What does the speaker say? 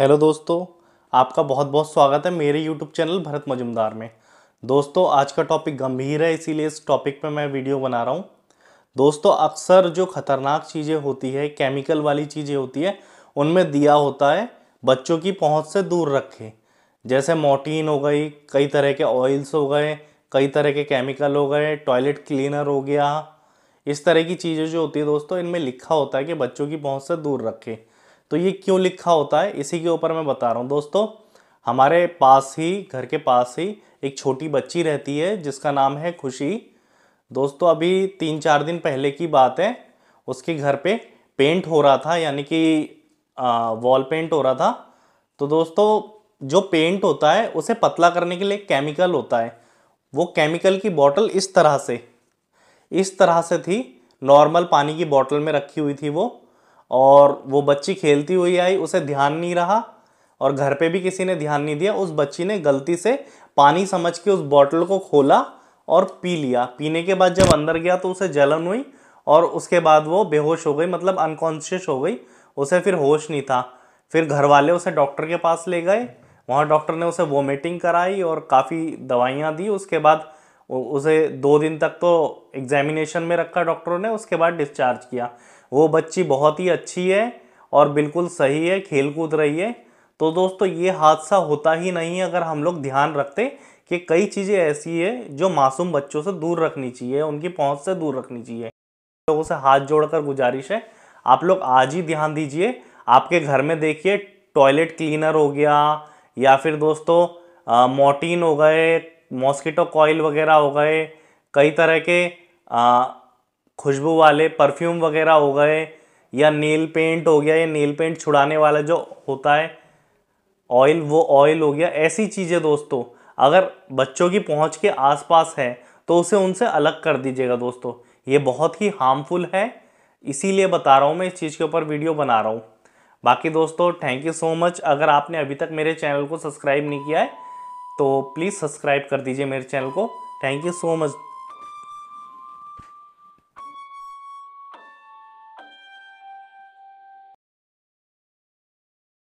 hello दोस्तों आपका बहुत बहुत स्वागत है मेरे यूट्यूब चैनल भरत मजुमदार में दोस्तों आज का टॉपिक गंभीर है इसीलिए इस टॉपिक पर मैं वीडियो बना रहा हूँ दोस्तों अक्सर जो खतरनाक चीज़ें होती है केमिकल वाली चीज़ें होती है उनमें दिया होता है बच्चों की पहुँच से दूर रखें जैसे मोटीन हो गई कई तरह के ऑयल्स हो गए कई तरह के केमिकल हो गए टॉयलेट क्लीनर हो गया इस तरह की चीज़ें जो होती है दोस्तों इनमें लिखा होता है कि बच्चों की पहुँच से दूर रखें तो ये क्यों लिखा होता है इसी के ऊपर मैं बता रहा हूँ दोस्तों हमारे पास ही घर के पास ही एक छोटी बच्ची रहती है जिसका नाम है खुशी दोस्तों अभी तीन चार दिन पहले की बात है उसके घर पे पेंट हो रहा था यानी कि वॉल पेंट हो रहा था तो दोस्तों जो पेंट होता है उसे पतला करने के लिए केमिकल होता है वो केमिकल की बॉटल इस तरह से इस तरह से थी नॉर्मल पानी की बॉटल में रखी हुई थी वो और वो बच्ची खेलती हुई आई उसे ध्यान नहीं रहा और घर पे भी किसी ने ध्यान नहीं दिया उस बच्ची ने गलती से पानी समझ के उस बॉटल को खोला और पी लिया पीने के बाद जब अंदर गया तो उसे जलन हुई और उसके बाद वो बेहोश हो गई मतलब अनकॉन्शियस हो गई उसे फिर होश नहीं था फिर घर वाले उसे डॉक्टर के पास ले गए वहाँ डॉक्टर ने उसे वोमिटिंग कराई और काफ़ी दवाइयाँ दी उसके बाद उसे दो दिन तक तो एग्जामिनेशन में रखा डॉक्टरों ने उसके बाद डिस्चार्ज किया वो बच्ची बहुत ही अच्छी है और बिल्कुल सही है खेल कूद रही है तो दोस्तों ये हादसा होता ही नहीं है अगर हम लोग ध्यान रखते कि कई चीज़ें ऐसी है जो मासूम बच्चों से दूर रखनी चाहिए उनकी पहुँच से दूर रखनी चाहिए लोगों से हाथ जोड़कर गुजारिश है आप लोग आज ही ध्यान दीजिए आपके घर में देखिए टॉयलेट क्लीनर हो गया या फिर दोस्तों मोटीन हो गए मॉस्किटो कॉयल वगैरह हो गए कई तरह के खुशबू वाले परफ्यूम वगैरह हो गए या नील पेंट हो गया या नील पेंट छुड़ाने वाला जो होता है ऑयल वो ऑयल हो गया ऐसी चीज़ें दोस्तों अगर बच्चों की पहुंच के आसपास है तो उसे उनसे अलग कर दीजिएगा दोस्तों ये बहुत ही हार्मफुल है इसीलिए बता रहा हूँ मैं इस चीज़ के ऊपर वीडियो बना रहा हूँ बाकी दोस्तों थैंक यू सो मच अगर आपने अभी तक मेरे चैनल को सब्सक्राइब नहीं किया है तो प्लीज़ सब्सक्राइब कर दीजिए मेरे चैनल को थैंक यू सो मच